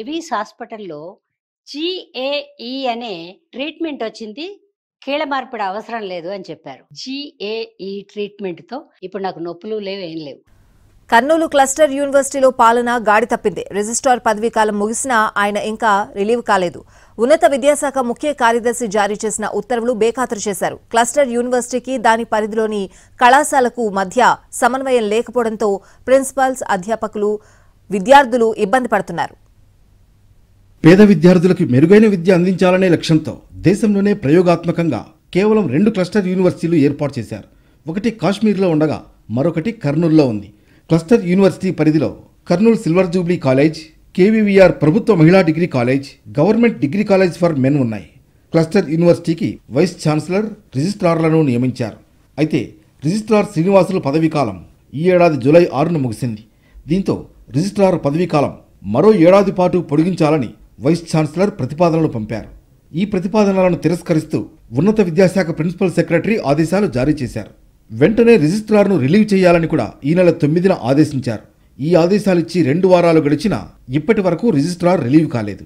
ఎవీస్ హాస్పిటల్లో జిఏఈ అనే ట్రీట్మెంట్ వచ్చింది కీళ్ళ మార్పిడి అవసరం లేదు అని చెప్పారు జిఏఈ ట్రీట్మెంట్తో ఇప్పుడు నాకు నొప్పులు లేవు ఏం లేవు కర్నూలు క్లస్టర్ యూనివర్సిటీలో పాలన గాడి తప్పింది రిజిస్ట్రార్ పదవీ కాలం ముగిసినా ఆయన ఇంకా రిలీవ్ కాలేదు ఉన్నత విద్యాశాఖ ముఖ్య కార్యదర్శి జారీ చేసిన ఉత్తర్వులు బేఖాతరు చేశారు క్లస్టర్ యూనివర్సిటీకి దాని పరిధిలోని కళాశాలకు మధ్య సమన్వయం లేకపోవడంతో ప్రిన్సిపాల్స్ అధ్యాపకులు విద్యార్థులు ఇబ్బంది పడుతున్నారు పేద విద్యార్థులకు మెరుగైన విద్య అందించాలనే లక్ష్యంతో దేశంలోనే ప్రయోగాత్మకంగా కేవలం రెండు క్లస్టర్ యూనివర్సిటీలు ఏర్పాటు చేశారు ఒకటి కాశ్మీర్లో ఉండగా మరొకటి కర్నూల్లో ఉంది క్లస్టర్ యూనివర్సిటీ పరిధిలో Kurnool silver jubilee college KVVR ప్రభుత్వ మహిళా degree college government degree college for men ఉన్నాయి క్లస్టర్ యూనివర్సిటీకి వైస్ ఛాన్సలర్ రిజిస్ట్రార్లను నియమించారు అయితే రిజిస్ట్రార్ పదవీ పదవీకాలం ఈ ఏడాది జూలై ఆరున ముగిసింది దీంతో రిజిస్ట్రార్ పదవీకాలం మరో ఏడాది పాటు పొడిగించాలని వైస్ ఛాన్సలర్ ప్రతిపాదనలు పంపారు ఈ ప్రతిపాదనలను తిరస్కరిస్తూ ఉన్నత విద్యాశాఖ ప్రిన్సిపల్ సెక్రటరీ ఆదేశాలు జారీ చేశారు వెంటనే రిజిస్ట్రార్ను రిలీవ్ చేయాలని కూడా ఈ నెల తొమ్మిదిన ఆదేశించారు ఈ ఆదేశాలిచ్చి రెండు వారాలు గడిచినా ఇప్పటి వరకు రిజిస్ట్రార్ రిలీవ్ కాలేదు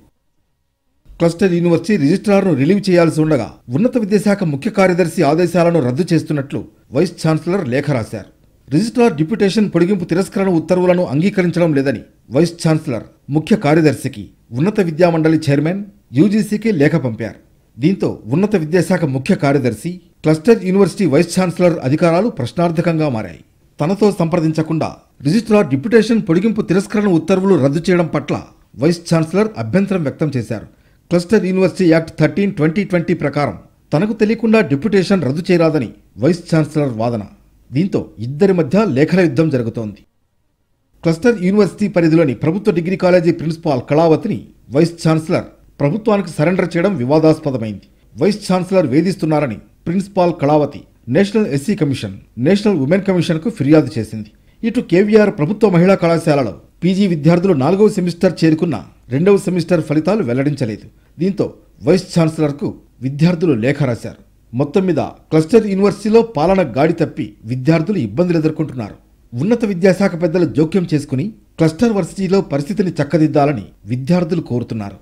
క్లస్టర్ యూనివర్సిటీ రిజిస్ట్రార్ను రిలీవ్ చేయాల్సి ఉండగా ఉన్నత విద్యాశాఖ ముఖ్య కార్యదర్శి ఆదేశాలను రద్దు చేస్తున్నట్లు వైస్ ఛాన్సలర్ లేఖ రాశారు రిజిస్ట్రార్ డిప్యుటేషన్ పొడిగింపు తిరస్కరణ ఉత్తర్వులను అంగీకరించడం లేదని వైస్ ఛాన్సలర్ ముఖ్య కార్యదర్శికి ఉన్నత విద్యామండలి చైర్మన్ యూజీసీకి లేఖ పంపారు దీంతో ఉన్నత విద్యాశాఖ ముఖ్య కార్యదర్శి క్లస్టర్ యూనివర్సిటీ వైస్ ఛాన్సలర్ అధికారాలు ప్రశ్నార్థకంగా మారాయి తనతో సంప్రదించకుండా రిజిస్ట్రార్ డిప్యుటేషన్ పొడిగింపు తిరస్కరణ ఉత్తర్వులు రద్దు చేయడం పట్ల వైస్ ఛాన్సలర్ అభ్యంతరం వ్యక్తం చేశారు cluster university act thirteen twenty twenty ప్రకారం తనకు తెలియకుండా డిప్యుటేషన్ రద్దు చేయరాదని వైస్ ఛాన్సలర్ వాదన దీంతో ఇద్దరి మధ్య లేఖల యుద్ధం జరుగుతోంది క్లస్టర్ యూనివర్సిటీ పరిధిలోని ప్రభుత్వ డిగ్రీ కాలేజీ ప్రిన్సిపాల్ కళావతిని వైస్ ఛాన్సలర్ ప్రభుత్వానికి సరెండర్ చేయడం వివాదాస్పదమైంది వైస్ ఛాన్సలర్ వేధిస్తున్నారని principal Kalavathi national SC commission national women కమిషన్కు ఫిర్యాదు చేసింది ఇటు కేవీఆర్ ప్రభుత్వ మహిళా కళాశాలలో పీజీ విద్యార్థులు నాలుగవ సెమిస్టర్ చేరుకున్న రెండవ సెమిస్టర్ ఫలితాలు వెల్లడించలేదు దీంతో వైస్ ఛాన్సలర్కు విద్యార్థులు లేఖ రాశారు మొత్తం మీద క్లస్టర్ యూనివర్సిటీలో పాలన గాడి తప్పి విద్యార్థులు ఇబ్బందులు ఎదుర్కొంటున్నారు ఉన్నత విద్యాశాఖ పెద్దలు జోక్యం చేసుకుని క్లస్టర్ వర్సిటీలో పరిస్థితిని చక్కదిద్దాలని విద్యార్థులు కోరుతున్నారు